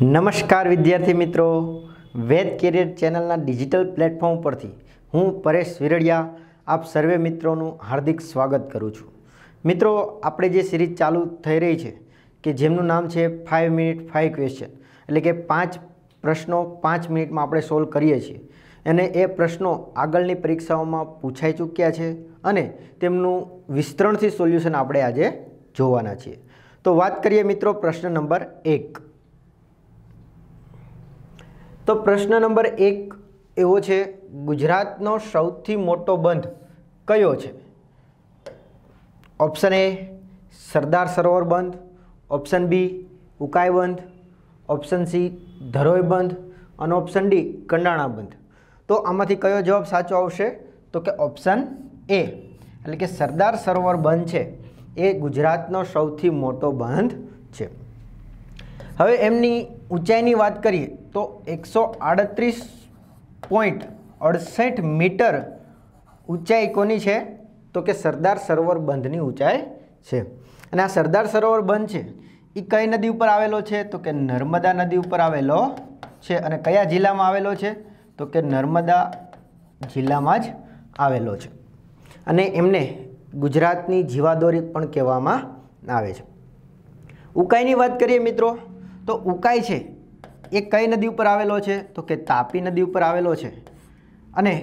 નમસ્કાર વિદ્યાર્થી મિત્રો વેદ કેરિયર ચેનલના ડિજિટલ પ્લેટફોર્મ પરથી હું પરેશ વિરડિયા આપ સર્વે મિત્રોનું હાર્દિક સ્વાગત કરું છું મિત્રો આપણે જે સિરીઝ ચાલુ થઈ રહી છે કે જેમનું નામ છે ફાઇવ મિનિટ ફાઇવ ક્વેશ્ચન એટલે કે પાંચ પ્રશ્નો પાંચ મિનિટમાં આપણે સોલ્વ કરીએ છીએ અને એ પ્રશ્નો આગળની પરીક્ષાઓમાં પૂછાઈ ચૂક્યા છે અને તેમનું વિસ્તરણથી સોલ્યુશન આપણે આજે જોવાના છીએ તો વાત કરીએ મિત્રો પ્રશ્ન નંબર એક તો પ્રશ્ન નંબર એક એવો છે ગુજરાતનો સૌથી મોટો બંધ કયો છે ઓપ્શન એ સરદાર સરોવર બંધ ઓપ્શન બી ઉકાઈ બંધ ઓપ્શન સી ધરોઈ બંધ અને ઓપ્શન ડી કંડાણા બંધ તો આમાંથી કયો જવાબ સાચો આવશે તો કે ઓપ્શન એ એટલે કે સરદાર સરોવર બંધ છે એ ગુજરાતનો સૌથી મોટો બંધ છે હવે એમની ઊંચાઈની વાત કરીએ તો એકસો આડત્રીસ પોઈન્ટ અડસઠ મીટર ઊંચાઈ કોની છે તો કે સરદાર સરોવર બંધની ઊંચાઈ છે અને આ સરદાર સરોવર બંધ છે એ કઈ નદી ઉપર આવેલો છે તો કે નર્મદા નદી ઉપર આવેલો છે અને કયા જિલ્લામાં આવેલો છે તો કે નર્મદા જિલ્લામાં જ આવેલો છે અને એમને ગુજરાતની જીવાદોરી પણ કહેવામાં આવે છે ઉકાઈની વાત કરીએ મિત્રો તો ઉકાઈ છે એ કઈ નદી ઉપર આવેલો છે તો કે તાપી નદી ઉપર આવેલો છે અને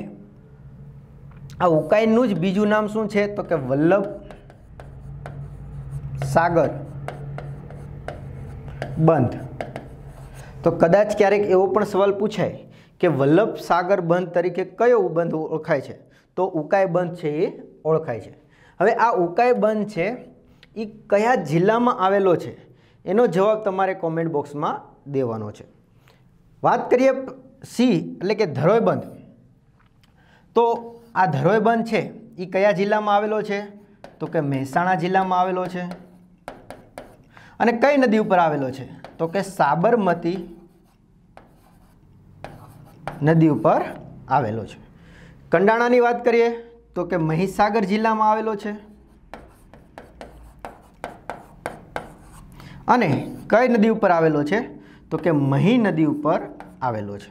આ ઉકાઈનું જ બીજું નામ શું છે તો કે વલ્લભ સાગર બંધ તો કદાચ ક્યારેક એવો પણ સવાલ પૂછાય કે વલ્લભ સાગર બંધ તરીકે કયો બંધ ઓળખાય છે તો ઉકાઈ બંધ છે એ ઓળખાય છે હવે આ ઉકાઈ બંધ છે એ કયા જિલ્લામાં આવેલો છે એનો જવાબ તમારે કોમેન્ટ બોક્સમાં દેવાનો છે વાત કરીએ સી એટલે કે ધરોઈ તો આ ધરોઈ છે એ કયા જિલ્લામાં આવેલો છે તો કે મહેસાણા જિલ્લામાં આવેલો છે અને કઈ નદી ઉપર આવેલો છે તો કે સાબરમતી નદી ઉપર આવેલો છે કંડાણાની વાત કરીએ તો કે મહીસાગર જિલ્લામાં આવેલો છે અને કઈ નદી ઉપર આવેલો છે તો કે મહી નદી ઉપર આવેલો છે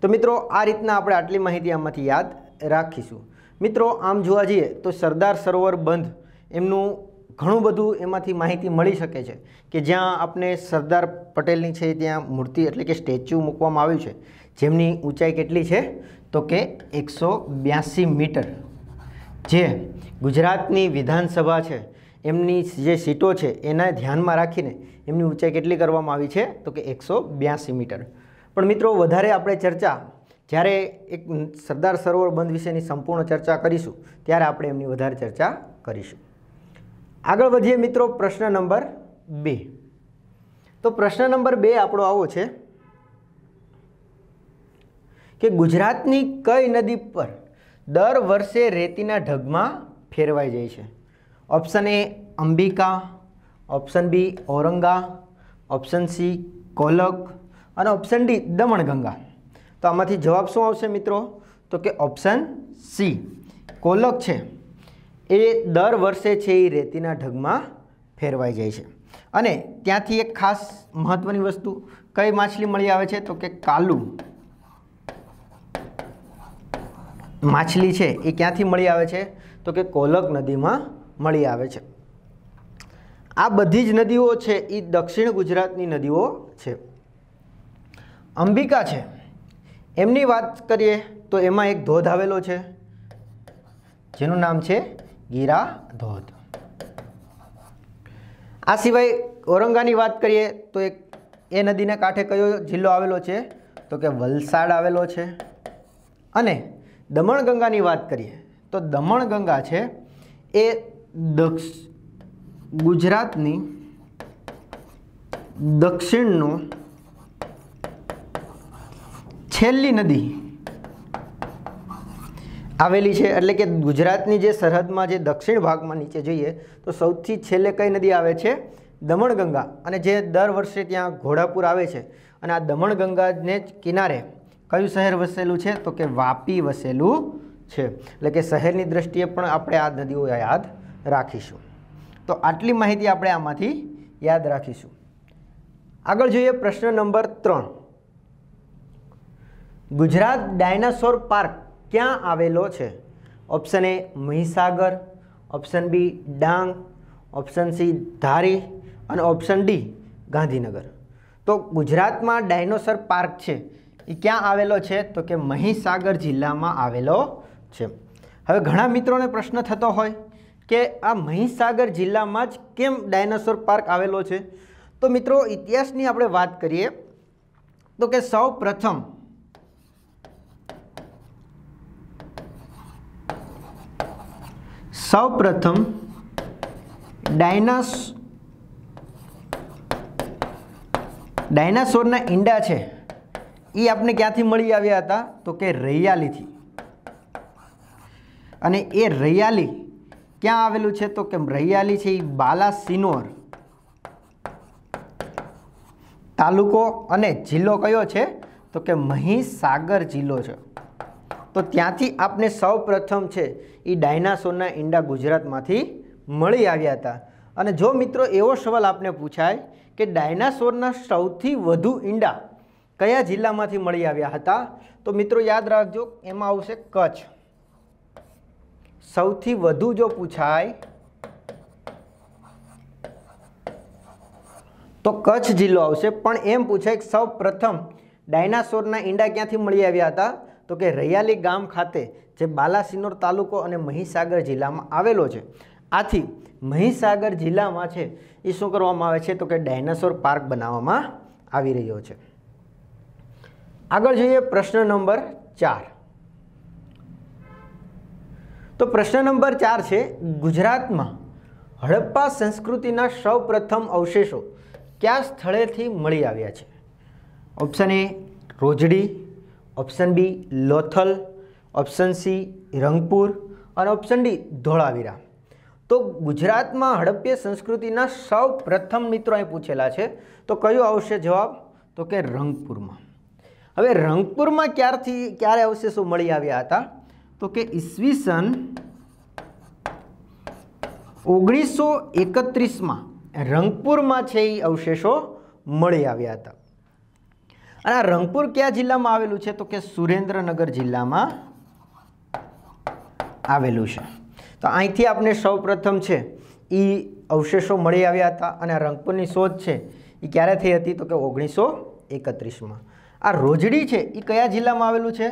તો મિત્રો આ રીતના આપણે આટલી માહિતી આમાંથી યાદ રાખીશું મિત્રો આમ જોવા જઈએ તો સરદાર સરોવર બંધ એમનું ઘણું બધું એમાંથી માહિતી મળી શકે છે કે જ્યાં આપણે સરદાર પટેલની છે ત્યાં મૂર્તિ એટલે કે સ્ટેચ્યુ મૂકવામાં આવ્યું છે જેમની ઊંચાઈ કેટલી છે તો કે એકસો મીટર જે ગુજરાતની વિધાનસભા છે એમની જે સીટો છે એના ધ્યાનમાં રાખીને એમની ઊંચાઈ કેટલી કરવામાં આવી છે તો કે એકસો બ્યાસી મીટર પણ મિત્રો વધારે આપણે ચર્ચા જ્યારે એક સરદાર સરોવર બંધ વિશેની સંપૂર્ણ ચર્ચા કરીશું ત્યારે આપણે એમની વધારે ચર્ચા કરીશું આગળ વધીએ મિત્રો પ્રશ્ન નંબર બે તો પ્રશ્ન નંબર બે આપણો આવો છે કે ગુજરાતની કઈ નદી પર દર વર્ષે રેતીના ઢગમાં ફેરવાઈ જાય છે option A Ambika option B Auranga option C Kolak અને ઓપ્શન ડી દમણગંગા તો આમાંથી જવાબ શું આવશે મિત્રો તો કે ઓપ્શન સી કોલક છે એ દર વર્ષે છે એ રેતીના ઢગમાં ફેરવાઈ જાય છે અને ત્યાંથી એક ખાસ મહત્ત્વની વસ્તુ કઈ માછલી મળી આવે છે તો કે કાલુ માછલી છે એ ક્યાંથી મળી આવે છે તો કે કોલક નદીમાં મળી આવે છે આ બધી જ નદીઓ છે એ દક્ષિણ ગુજરાતની નદીઓ છે અંબિકા છે એમની વાત કરીએ તો એમાં એક ધોધ આવેલો છે જેનું નામ છે ગીરા ધોધ આ સિવાય ઓરંગાની વાત કરીએ તો એક એ નદીના કાંઠે કયો જિલ્લો આવેલો છે તો કે વલસાડ આવેલો છે અને દમણગંગાની વાત કરીએ તો દમણગંગા છે એ દક્ષ ગુજરાતની દક્ષિણનો છેલ્લી નદી આવેલી છે એટલે કે ગુજરાતની જે સરહદમાં જે દક્ષિણ ભાગમાં નીચે જઈએ તો સૌથી છેલ્લે કઈ નદી આવે છે દમણગંગા અને જે દર વર્ષે ત્યાં ઘોડાપુર આવે છે અને આ દમણગંગાને જ કિનારે કયું શહેર વસેલું છે તો કે વાપી વસેલું છે એટલે કે શહેરની દ્રષ્ટિએ પણ આપણે આ નદીઓ યાદ રાખીશું તો આટલી માહિતી આપણે આમાંથી યાદ રાખીશું આગળ જોઈએ પ્રશ્ન નંબર ત્રણ ગુજરાત ડાયનાસોર પાર્ક ક્યાં આવેલો છે option A Mahisagar option B Dang option C Dhari અને ઓપ્શન ડી ગાંધીનગર તો ગુજરાતમાં ડાયનોસર પાર્ક છે એ ક્યાં આવેલો છે તો કે મહીસાગર જિલ્લામાં આવેલો છે હવે ઘણા મિત્રોને પ્રશ્ન થતો હોય કે આ મહીસાગર જિલ્લામાં જ કેમ ડાયનાસોર પાર્ક આવેલો છે તો મિત્રો ઇતિહાસની આપણે વાત કરીએ તો કે સૌ પ્રથમ સૌ પ્રથમ ડાયનાસ ડાયનાસોરના ઈંડા છે એ આપણે ક્યાંથી મળી આવ્યા હતા તો કે રૈયાલીથી અને એ રૈયાલી ક્યાં આવેલું છે તો કે રૈયાલી છે એ બાલાસિનોર તાલુકો અને જિલ્લો કયો છે તો કે મહીસાગર જિલ્લો છે તો ત્યાંથી આપને સૌ પ્રથમ છે એ ડાયનાસોરના ઈંડા ગુજરાતમાંથી મળી આવ્યા હતા અને જો મિત્રો એવો સવાલ આપને પૂછાય કે ડાયનાસોરના સૌથી વધુ ઈંડા કયા જિલ્લામાંથી મળી આવ્યા હતા તો મિત્રો યાદ રાખજો એમાં આવશે કચ્છ સૌથી વધુ જો પૂછાય તો કચ્છ જિલ્લો આવશે પણ એમ પૂછાય કે સૌ પ્રથમ ડાયનાસોરના ઈંડા ક્યાંથી મળી આવ્યા હતા તો કે રૈયાલી ગામ ખાતે જે બાલાસિનોર તાલુકો અને મહીસાગર જિલ્લામાં આવેલો છે આથી મહીસાગર જિલ્લામાં છે એ શું કરવામાં આવે છે તો કે ડાયનાસોર પાર્ક બનાવવામાં આવી રહ્યો છે આગળ જોઈએ પ્રશ્ન નંબર ચાર તો પ્રશ્ન નંબર ચાર છે ગુજરાતમાં હડપ્પા સંસ્કૃતિના સૌ પ્રથમ અવશેષો કયા સ્થળેથી મળી આવ્યા છે option A Rojdi option B Lothal option C Rangpur અને ઓપ્શન ડી ધોળાવીરા તો ગુજરાતમાં હડપ્ય સંસ્કૃતિના સૌ પ્રથમ મિત્રો અહીં પૂછેલા છે તો કયું આવશે જવાબ તો કે રંગપુરમાં હવે રંગપુરમાં ક્યારથી ક્યારે અવશેષો મળી આવ્યા હતા તો કે ઈસવીસન ઓગણીસો એકત્રીસમાં રંગપુરમાં છે એ અવશેષો મળી આવ્યા હતા અને આ રંગપુર કયા જિલ્લામાં આવેલું છે તો કે સુરેન્દ્રનગર જિલ્લામાં આવેલું છે તો અહીંથી આપણે સૌપ્રથમ છે એ અવશેષો મળી આવ્યા હતા અને રંગપુરની શોધ છે એ ક્યારે થઈ હતી તો કે ઓગણીસો એકત્રીસમાં આ રોજડી છે એ કયા જિલ્લામાં આવેલું છે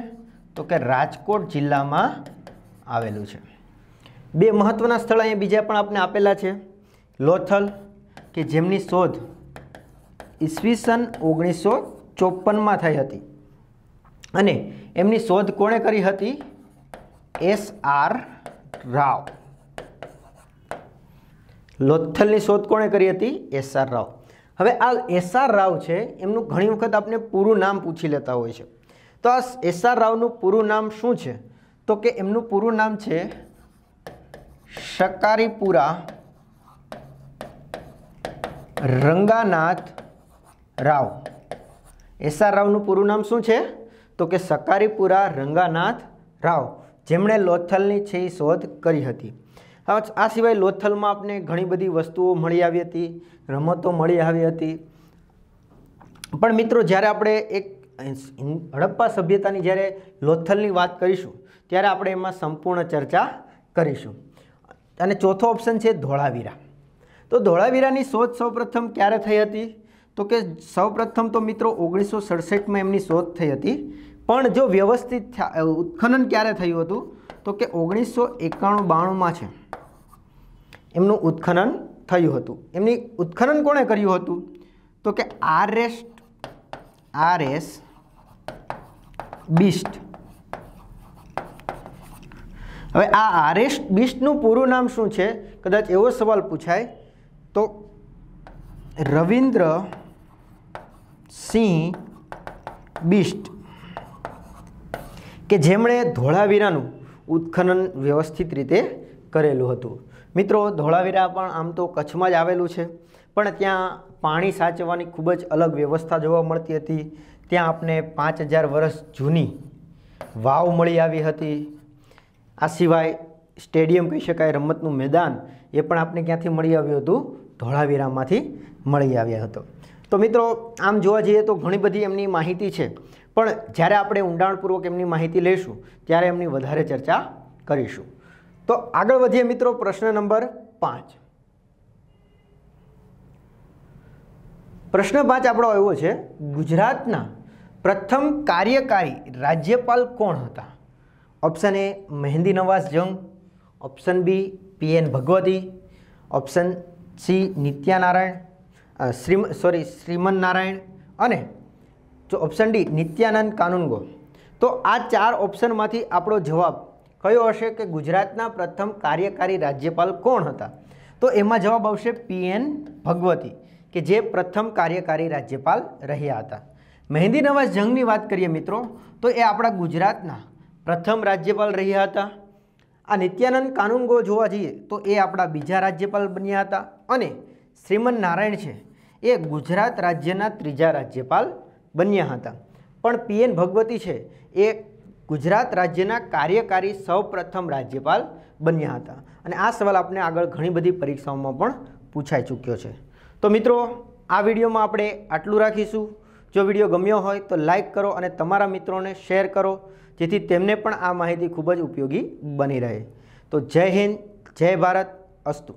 તો કે રાજકોટ જિલ્લામાં આવેલું છે બે મહત્ત્વના સ્થળ અહીંયા બીજા પણ આપણે આપેલા છે લોથલ કે જેમની શોધ ઈસવીસન ઓગણીસો ચોપનમાં થઈ હતી અને એમની શોધ કોણે કરી હતી એસ આર રાવ લોથલની શોધ કોણે કરી હતી એસ આર રાવ હવે આ એસ આર રાવ છે એમનું ઘણી વખત આપણે પૂરું નામ પૂછી લેતા હોય છે તો આ એસઆર રાવનું પૂરું નામ શું છે તો કે એમનું પૂરું નામ છે શકારીપુરા રંગાનાથ રાવ એસઆર રાવનું પૂરું નામ શું છે તો કે સકારીપુરા રંગાનાથ રાવ જેમણે લોથલની છે એ શોધ કરી હતી આ સિવાય લોથલમાં આપણે ઘણી બધી વસ્તુઓ મળી આવી હતી રમતો મળી આવી હતી પણ મિત્રો જ્યારે આપણે એક હડપ્પા સભ્યતાની જ્યારે લોથલની વાત કરીશું ત્યારે આપણે એમાં સંપૂર્ણ ચર્ચા કરીશું અને ચોથો ઓપ્શન છે ધોળાવીરા તો ધોળાવીરાની શોધ સૌપ્રથમ ક્યારે થઈ હતી તો કે સૌપ્રથમ તો મિત્રો ઓગણીસો સડસઠમાં એમની શોધ થઈ હતી પણ જો વ્યવસ્થિત ઉત્ખનન ક્યારે થયું હતું તો કે ઓગણીસો એકાણું બાણુંમાં છે એમનું ઉત્ખનન થયું હતું એમની ઉત્ખનન કોણે કર્યું હતું તો કે આર એસ આર એસ બિસ્ટ હવે આ આરેસ્ટ બિસ્ટનું પૂરું નામ શું છે કદાચ એવો સવાલ પૂછાય તો રવિન્દ્ર સિંહ બિસ્ટ કે જેમણે ધોળાવીરાનું ઉત્ખનન વ્યવસ્થિત રીતે કરેલું હતું મિત્રો ધોળાવીરા પણ આમ તો કચ્છમાં જ આવેલું છે પણ ત્યાં પાણી સાચવવાની ખૂબ જ અલગ વ્યવસ્થા જોવા મળતી હતી ત્યાં આપને પાંચ હજાર વર્ષ જૂની વાવ મળી આવી હતી આ સિવાય સ્ટેડિયમ કહી શકાય રમતનું મેદાન એ પણ આપને ક્યાંથી મળી આવ્યું હતું ધોળાવીરામાંથી મળી આવ્યા હતો તો મિત્રો આમ જોવા જઈએ તો ઘણી બધી એમની માહિતી છે પણ જ્યારે આપણે ઊંડાણપૂર્વક એમની માહિતી લઈશું ત્યારે એમની વધારે ચર્ચા કરીશું તો આગળ વધીએ મિત્રો પ્રશ્ન નંબર પાંચ પ્રશ્ન પાંચ આપણો એવો છે ગુજરાતના પ્રથમ કાર્યકારી રાજ્યપાલ કોણ હતા option A Mehdi Nawaz Jung option B P N Bhagwati option C Nityanarayan Shrim sorry Shriman Narayan અને જો ઓપ્શન ડી નિત્યાનંદ કાનૂનગો તો આ ચાર ઓપ્શનમાંથી આપણો જવાબ કયો હશે કે ગુજરાતના પ્રથમ કાર્યકારી રાજ્યપાલ કોણ હતા તો એમાં જવાબ આવશે પીએન ભગવતી કે જે પ્રથમ કાર્યકારી રાજ્યપાલ રહ્યા હતા મહેંદી નવાઝ જંગની વાત કરીએ મિત્રો તો એ આપણા ગુજરાતના પ્રથમ રાજ્યપાલ રહ્યા હતા આ નિત્યાનંદ કાનુંગો જોવા જઈએ તો એ આપણા બીજા રાજ્યપાલ બન્યા હતા અને શ્રીમંત નારાયણ છે એ ગુજરાત રાજ્યના ત્રીજા રાજ્યપાલ બન્યા હતા પણ પીએન ભગવતી છે એ ગુજરાત રાજ્યના કાર્યકારી સૌપ્રથમ રાજ્યપાલ બન્યા હતા અને આ સવાલ આપણે આગળ ઘણી બધી પરીક્ષાઓમાં પણ પૂછાઈ ચૂક્યો છે તો મિત્રો આ વિડીયોમાં આપણે આટલું રાખીશું જો વિડીયો ગમ્યો હોય તો લાઈક કરો અને તમારા મિત્રોને શેર કરો જેથી તેમને પણ આ માહિતી ખૂબ જ ઉપયોગી બની રહે તો જય હિન્દ જય ભારત અસ્તુ